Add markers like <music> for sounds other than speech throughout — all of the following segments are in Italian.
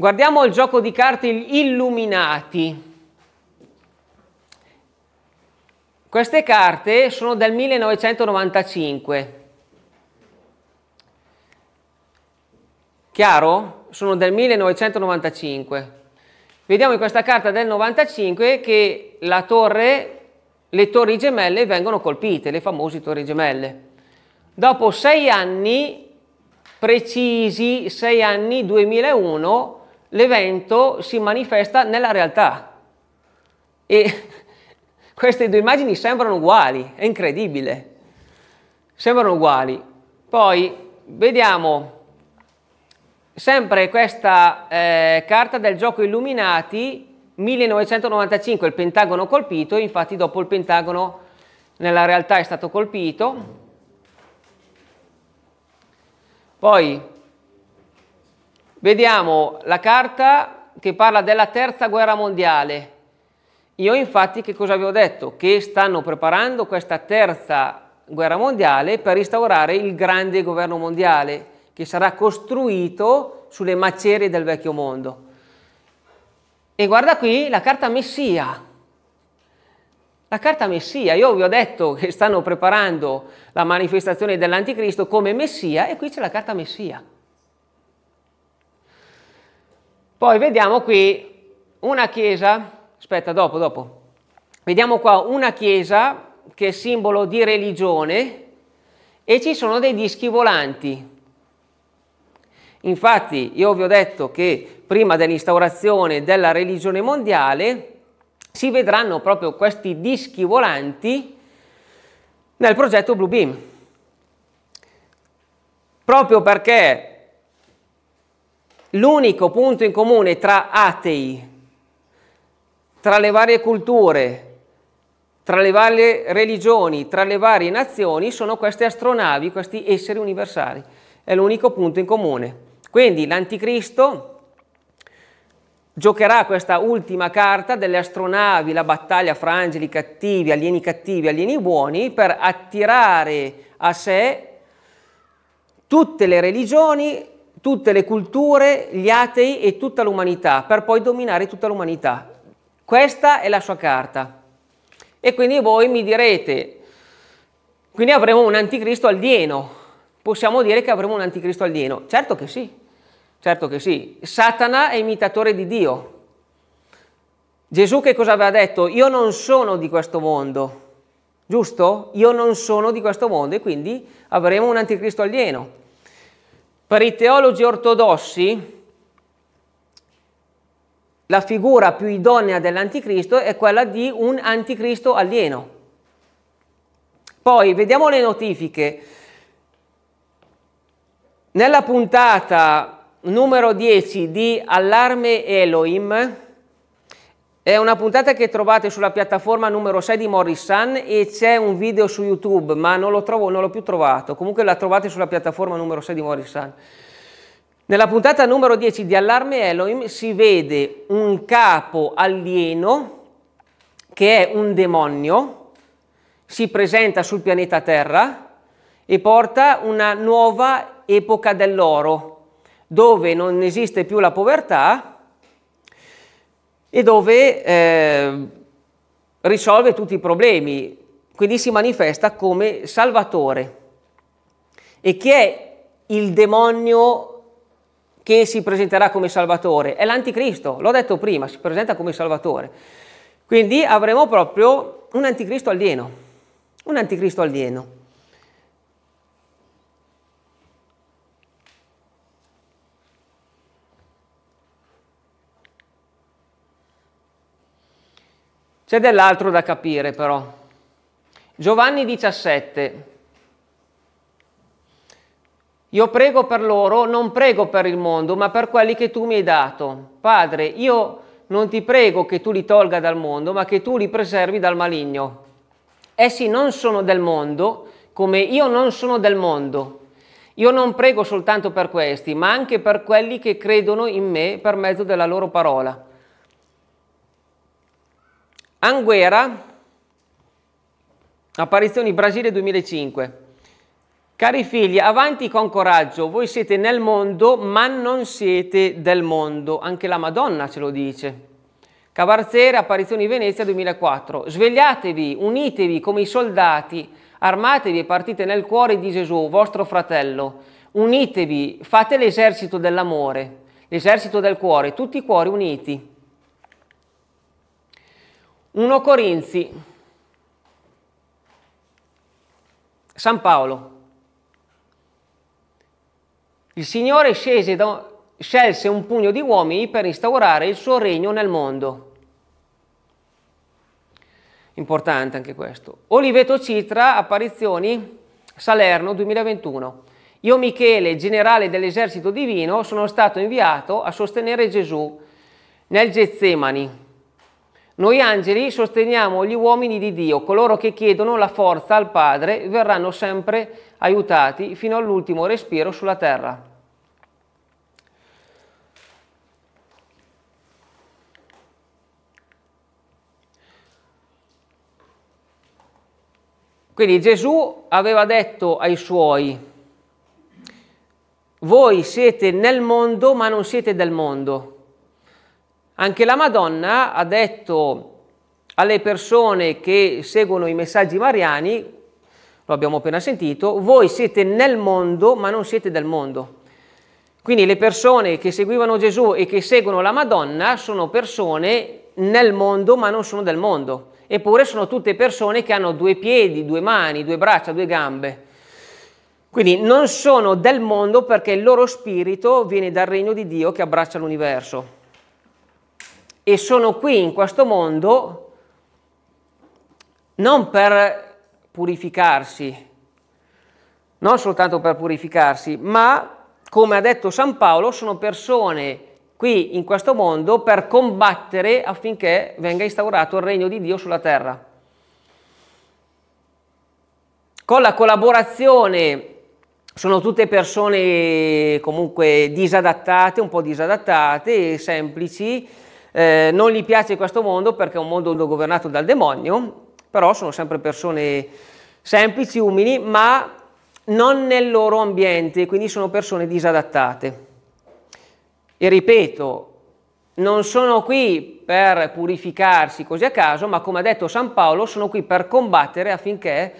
Guardiamo il gioco di carte Illuminati. Queste carte sono del 1995. Chiaro? Sono del 1995. Vediamo in questa carta del 95 che la torre, le torri gemelle vengono colpite, le famose torri gemelle. Dopo sei anni precisi, sei anni 2001, l'evento si manifesta nella realtà. E <laughs> queste due immagini sembrano uguali, è incredibile. Sembrano uguali. Poi vediamo sempre questa eh, carta del gioco Illuminati 1995, il pentagono colpito, infatti dopo il pentagono nella realtà è stato colpito. Poi Vediamo la carta che parla della terza guerra mondiale. Io infatti che cosa vi ho detto? Che stanno preparando questa terza guerra mondiale per instaurare il grande governo mondiale che sarà costruito sulle macerie del vecchio mondo. E guarda qui la carta Messia. La carta Messia, io vi ho detto che stanno preparando la manifestazione dell'Anticristo come Messia e qui c'è la carta Messia. Poi vediamo qui una chiesa, aspetta dopo, dopo, vediamo qua una chiesa che è simbolo di religione e ci sono dei dischi volanti. Infatti io vi ho detto che prima dell'instaurazione della religione mondiale si vedranno proprio questi dischi volanti nel progetto Blue Beam. Proprio perché L'unico punto in comune tra atei, tra le varie culture, tra le varie religioni, tra le varie nazioni sono queste astronavi, questi esseri universali. È l'unico punto in comune. Quindi l'anticristo giocherà questa ultima carta delle astronavi, la battaglia fra angeli cattivi, alieni cattivi, alieni buoni, per attirare a sé tutte le religioni tutte le culture, gli atei e tutta l'umanità, per poi dominare tutta l'umanità. Questa è la sua carta. E quindi voi mi direte, quindi avremo un anticristo alieno. Possiamo dire che avremo un anticristo alieno? Certo che sì, certo che sì. Satana è imitatore di Dio. Gesù che cosa aveva detto? Io non sono di questo mondo, giusto? Io non sono di questo mondo e quindi avremo un anticristo alieno. Per i teologi ortodossi la figura più idonea dell'anticristo è quella di un anticristo alieno. Poi vediamo le notifiche. Nella puntata numero 10 di Allarme Elohim, è una puntata che trovate sulla piattaforma numero 6 di Morris Sun e c'è un video su YouTube, ma non l'ho più trovato. Comunque la trovate sulla piattaforma numero 6 di Morris Sun. Nella puntata numero 10 di Allarme Elohim si vede un capo alieno che è un demonio, si presenta sul pianeta Terra e porta una nuova epoca dell'oro, dove non esiste più la povertà, e dove eh, risolve tutti i problemi, quindi si manifesta come Salvatore e chi è il demonio che si presenterà come Salvatore? È l'Anticristo, l'ho detto prima, si presenta come Salvatore. Quindi avremo proprio un Anticristo alieno, un Anticristo alieno. C'è dell'altro da capire però. Giovanni 17. Io prego per loro, non prego per il mondo, ma per quelli che tu mi hai dato. Padre, io non ti prego che tu li tolga dal mondo, ma che tu li preservi dal maligno. Essi non sono del mondo, come io non sono del mondo. Io non prego soltanto per questi, ma anche per quelli che credono in me per mezzo della loro parola Anguera, apparizioni Brasile 2005. Cari figli, avanti con coraggio, voi siete nel mondo ma non siete del mondo, anche la Madonna ce lo dice. Cavarzere, apparizioni Venezia 2004. Svegliatevi, unitevi come i soldati, armatevi e partite nel cuore di Gesù, vostro fratello. Unitevi, fate l'esercito dell'amore, l'esercito del cuore, tutti i cuori uniti. 1 Corinzi, San Paolo. Il Signore da, scelse un pugno di uomini per instaurare il suo regno nel mondo. Importante anche questo. Oliveto Citra, apparizioni, Salerno 2021. Io Michele, generale dell'esercito divino, sono stato inviato a sostenere Gesù nel Getsemani noi angeli sosteniamo gli uomini di Dio, coloro che chiedono la forza al Padre verranno sempre aiutati fino all'ultimo respiro sulla terra. Quindi Gesù aveva detto ai suoi, voi siete nel mondo ma non siete del mondo. Anche la Madonna ha detto alle persone che seguono i messaggi mariani, lo abbiamo appena sentito, voi siete nel mondo ma non siete del mondo. Quindi le persone che seguivano Gesù e che seguono la Madonna sono persone nel mondo ma non sono del mondo. Eppure sono tutte persone che hanno due piedi, due mani, due braccia, due gambe. Quindi non sono del mondo perché il loro spirito viene dal regno di Dio che abbraccia l'universo e sono qui in questo mondo non per purificarsi, non soltanto per purificarsi, ma come ha detto San Paolo, sono persone qui in questo mondo per combattere affinché venga instaurato il regno di Dio sulla terra. Con la collaborazione sono tutte persone comunque disadattate, un po' disadattate, semplici, eh, non gli piace questo mondo perché è un mondo governato dal demonio, però sono sempre persone semplici, umili, ma non nel loro ambiente, quindi sono persone disadattate. E ripeto, non sono qui per purificarsi così a caso, ma come ha detto San Paolo, sono qui per combattere affinché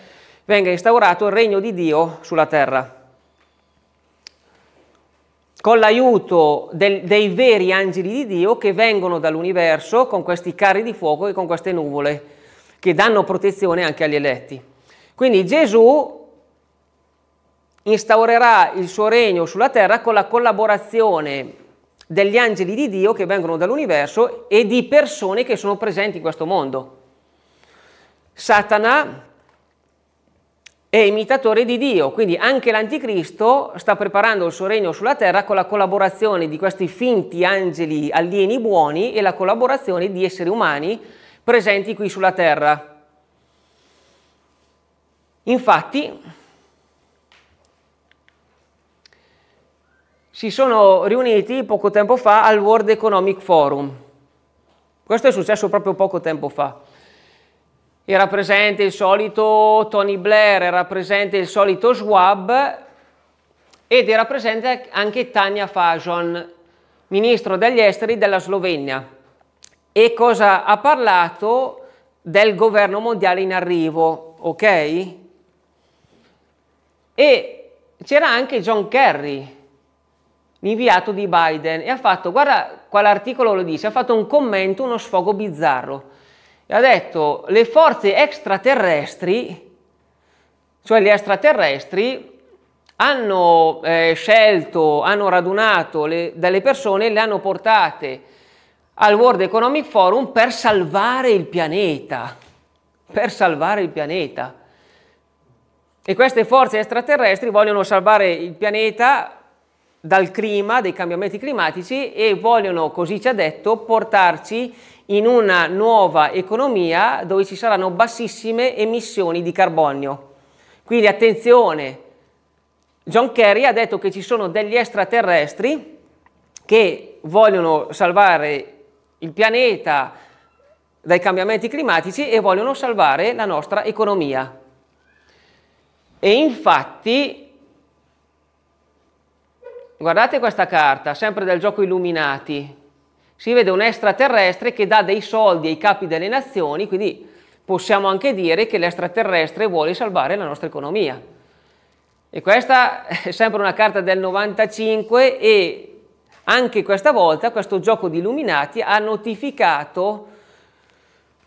venga instaurato il regno di Dio sulla terra con l'aiuto dei veri angeli di Dio che vengono dall'universo con questi carri di fuoco e con queste nuvole che danno protezione anche agli eletti. Quindi Gesù instaurerà il suo regno sulla terra con la collaborazione degli angeli di Dio che vengono dall'universo e di persone che sono presenti in questo mondo. Satana è imitatore di Dio, quindi anche l'anticristo sta preparando il suo regno sulla terra con la collaborazione di questi finti angeli alieni buoni e la collaborazione di esseri umani presenti qui sulla terra. Infatti, si sono riuniti poco tempo fa al World Economic Forum. Questo è successo proprio poco tempo fa era presente il solito Tony Blair, era presente il solito Schwab ed era presente anche Tania Fajon, ministro degli esteri della Slovenia. E cosa ha parlato del governo mondiale in arrivo, ok? E c'era anche John Kerry, l'inviato di Biden, e ha fatto, guarda qua l'articolo lo dice, ha fatto un commento, uno sfogo bizzarro e ha detto le forze extraterrestri, cioè gli extraterrestri, hanno eh, scelto, hanno radunato le, delle persone, e le hanno portate al World Economic Forum per salvare il pianeta, per salvare il pianeta. E queste forze extraterrestri vogliono salvare il pianeta dal clima, dai cambiamenti climatici e vogliono, così ci ha detto, portarci in una nuova economia dove ci saranno bassissime emissioni di carbonio. Quindi attenzione, John Kerry ha detto che ci sono degli extraterrestri che vogliono salvare il pianeta dai cambiamenti climatici e vogliono salvare la nostra economia. E infatti, guardate questa carta, sempre del gioco Illuminati, si vede un extraterrestre che dà dei soldi ai capi delle nazioni, quindi possiamo anche dire che l'extraterrestre vuole salvare la nostra economia. E questa <laughs> è sempre una carta del 95 e anche questa volta questo gioco di illuminati ha notificato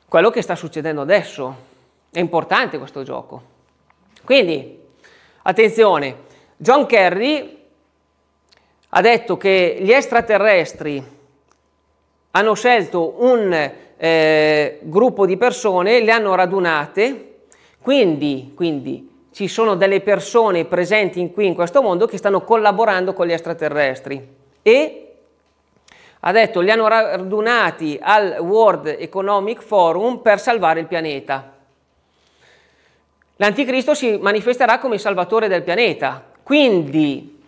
quello che sta succedendo adesso. È importante questo gioco. Quindi, attenzione, John Kerry ha detto che gli extraterrestri hanno scelto un eh, gruppo di persone, le hanno radunate, quindi, quindi ci sono delle persone presenti in qui in questo mondo che stanno collaborando con gli extraterrestri e ha detto li hanno radunati al World Economic Forum per salvare il pianeta. L'anticristo si manifesterà come il salvatore del pianeta, quindi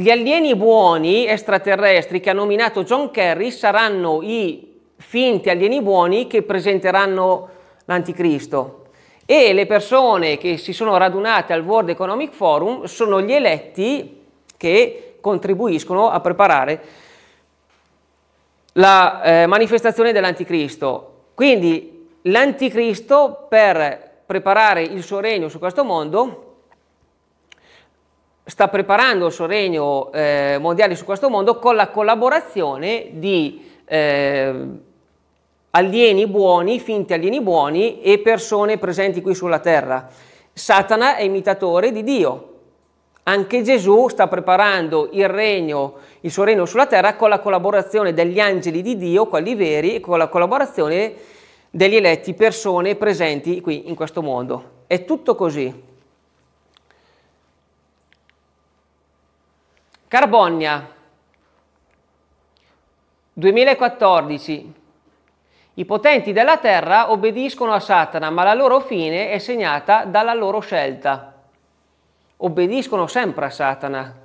gli alieni buoni extraterrestri che ha nominato John Kerry saranno i finti alieni buoni che presenteranno l'anticristo e le persone che si sono radunate al World Economic Forum sono gli eletti che contribuiscono a preparare la eh, manifestazione dell'anticristo. Quindi l'anticristo per preparare il suo regno su questo mondo sta preparando il suo regno eh, mondiale su questo mondo con la collaborazione di eh, alieni buoni, finti alieni buoni e persone presenti qui sulla terra. Satana è imitatore di Dio. Anche Gesù sta preparando il, regno, il suo regno sulla terra con la collaborazione degli angeli di Dio, quelli veri, e con la collaborazione degli eletti, persone presenti qui in questo mondo. È tutto così. Carbogna, 2014. I potenti della terra obbediscono a Satana, ma la loro fine è segnata dalla loro scelta. Obbediscono sempre a Satana,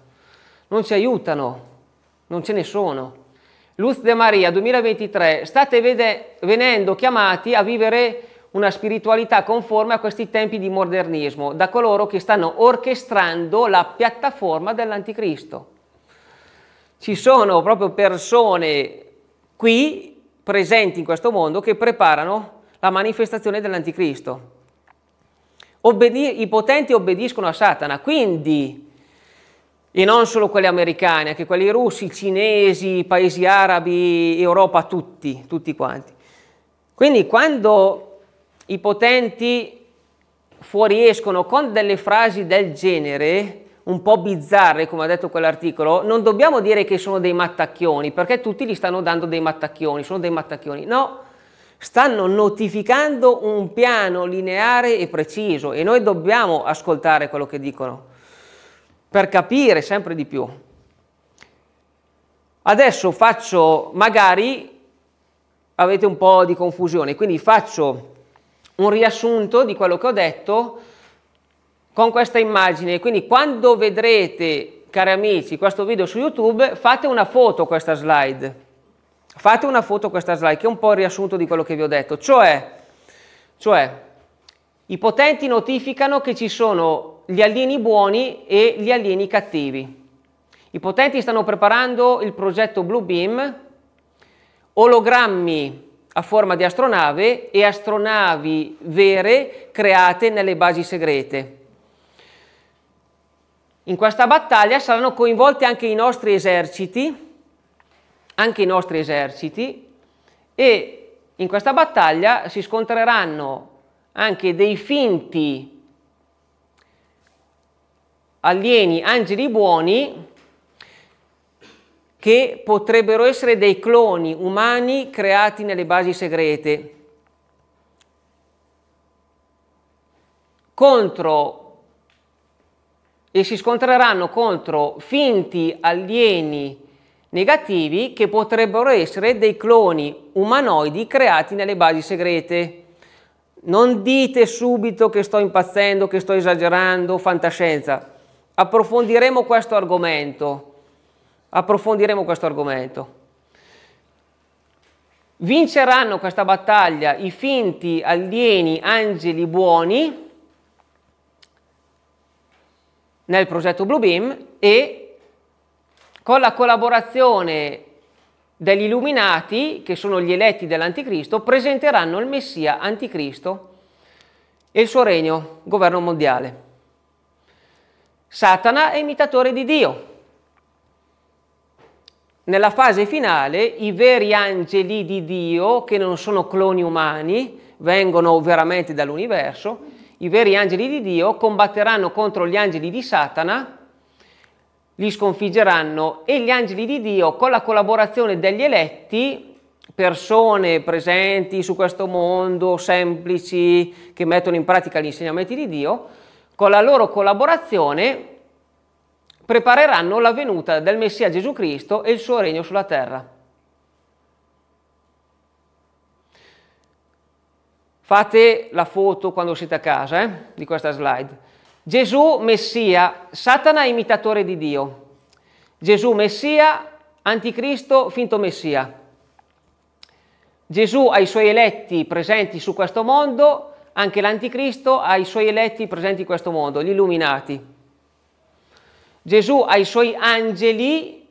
non ci aiutano, non ce ne sono. Luz de Maria 2023, state venendo chiamati a vivere una spiritualità conforme a questi tempi di modernismo da coloro che stanno orchestrando la piattaforma dell'anticristo. Ci sono proprio persone qui presenti in questo mondo che preparano la manifestazione dell'anticristo. Obbedi I potenti obbediscono a Satana, quindi, e non solo quelli americani, anche quelli russi, cinesi, paesi arabi, Europa, tutti, tutti quanti. Quindi quando i potenti fuoriescono con delle frasi del genere, un po' bizzarre, come ha detto quell'articolo, non dobbiamo dire che sono dei mattacchioni, perché tutti gli stanno dando dei mattacchioni, sono dei mattacchioni. No, stanno notificando un piano lineare e preciso e noi dobbiamo ascoltare quello che dicono per capire sempre di più. Adesso faccio, magari avete un po' di confusione, quindi faccio un riassunto di quello che ho detto con questa immagine. Quindi quando vedrete, cari amici, questo video su YouTube, fate una foto a questa slide. Fate una foto a questa slide, che è un po' il riassunto di quello che vi ho detto. Cioè, cioè i potenti notificano che ci sono gli alieni buoni e gli alieni cattivi. I potenti stanno preparando il progetto Blue Beam, ologrammi a forma di astronave e astronavi vere create nelle basi segrete. In questa battaglia saranno coinvolti anche i nostri eserciti, anche i nostri eserciti, e in questa battaglia si scontreranno anche dei finti alieni angeli buoni che potrebbero essere dei cloni umani creati nelle basi segrete contro e si scontreranno contro finti alieni negativi che potrebbero essere dei cloni umanoidi creati nelle basi segrete. Non dite subito che sto impazzendo, che sto esagerando, fantascienza. Approfondiremo questo argomento. Approfondiremo questo argomento. Vinceranno questa battaglia i finti alieni angeli buoni nel progetto Bluebeam e con la collaborazione degli illuminati, che sono gli eletti dell'anticristo, presenteranno il Messia anticristo e il suo regno, governo mondiale. Satana è imitatore di Dio. Nella fase finale i veri angeli di Dio, che non sono cloni umani, vengono veramente dall'universo, i veri angeli di Dio combatteranno contro gli angeli di Satana, li sconfiggeranno e gli angeli di Dio con la collaborazione degli eletti persone presenti su questo mondo, semplici, che mettono in pratica gli insegnamenti di Dio, con la loro collaborazione prepareranno la venuta del Messia Gesù Cristo e il suo regno sulla terra. Fate la foto quando siete a casa eh, di questa slide. Gesù Messia, Satana imitatore di Dio. Gesù Messia, anticristo, finto Messia. Gesù ha i suoi eletti presenti su questo mondo, anche l'anticristo ha i suoi eletti presenti in questo mondo, gli illuminati. Gesù ha i suoi angeli,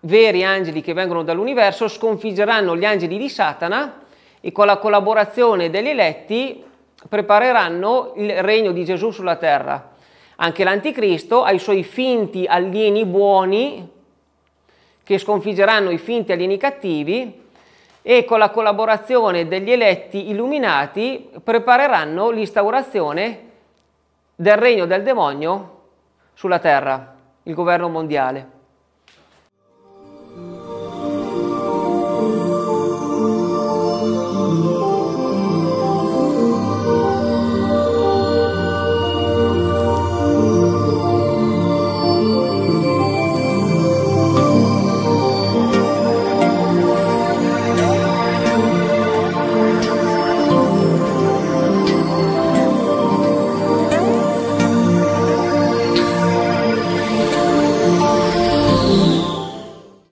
veri angeli che vengono dall'universo, sconfiggeranno gli angeli di Satana e con la collaborazione degli eletti prepareranno il regno di Gesù sulla terra. Anche l'anticristo ha i suoi finti alieni buoni che sconfiggeranno i finti alieni cattivi e con la collaborazione degli eletti illuminati prepareranno l'instaurazione del regno del demonio sulla terra, il governo mondiale.